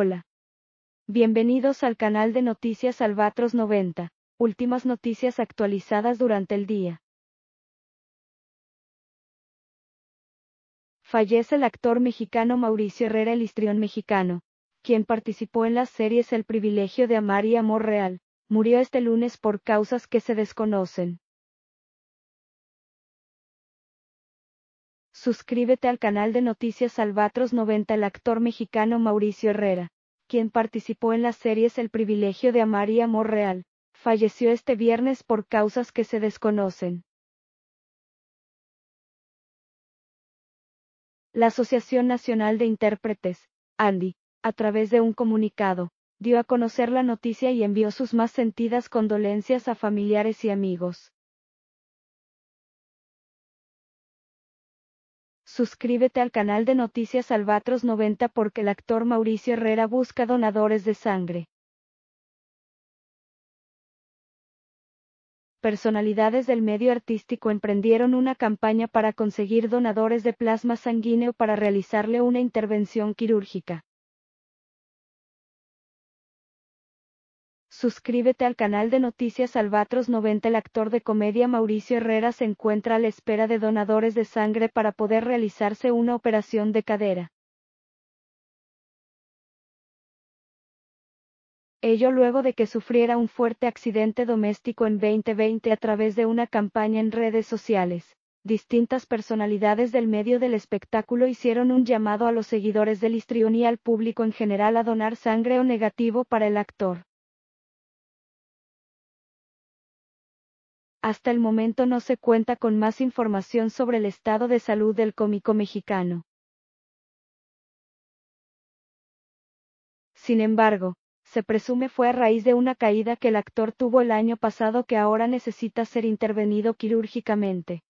Hola. Bienvenidos al canal de noticias Albatros 90, últimas noticias actualizadas durante el día. Fallece el actor mexicano Mauricio Herrera el histrión mexicano, quien participó en las series El privilegio de amar y Amor Real, murió este lunes por causas que se desconocen. Suscríbete al canal de Noticias Albatros 90 El actor mexicano Mauricio Herrera, quien participó en las series El privilegio de amar y Amor Real, falleció este viernes por causas que se desconocen. La Asociación Nacional de Intérpretes, ANDI, a través de un comunicado, dio a conocer la noticia y envió sus más sentidas condolencias a familiares y amigos. Suscríbete al canal de Noticias Albatros 90 porque el actor Mauricio Herrera busca donadores de sangre. personalidades del medio artístico emprendieron una campaña para conseguir donadores de plasma sanguíneo para realizarle una intervención quirúrgica. Suscríbete al canal de noticias Albatros 90. El actor de comedia Mauricio Herrera se encuentra a la espera de donadores de sangre para poder realizarse una operación de cadera. Ello luego de que sufriera un fuerte accidente doméstico en 2020 a través de una campaña en redes sociales. Distintas personalidades del medio del espectáculo hicieron un llamado a los seguidores del histrión y al público en general a donar sangre o negativo para el actor. hasta el momento no se cuenta con más información sobre el estado de salud del cómico mexicano. Sin embargo, se presume fue a raíz de una caída que el actor tuvo el año pasado que ahora necesita ser intervenido quirúrgicamente.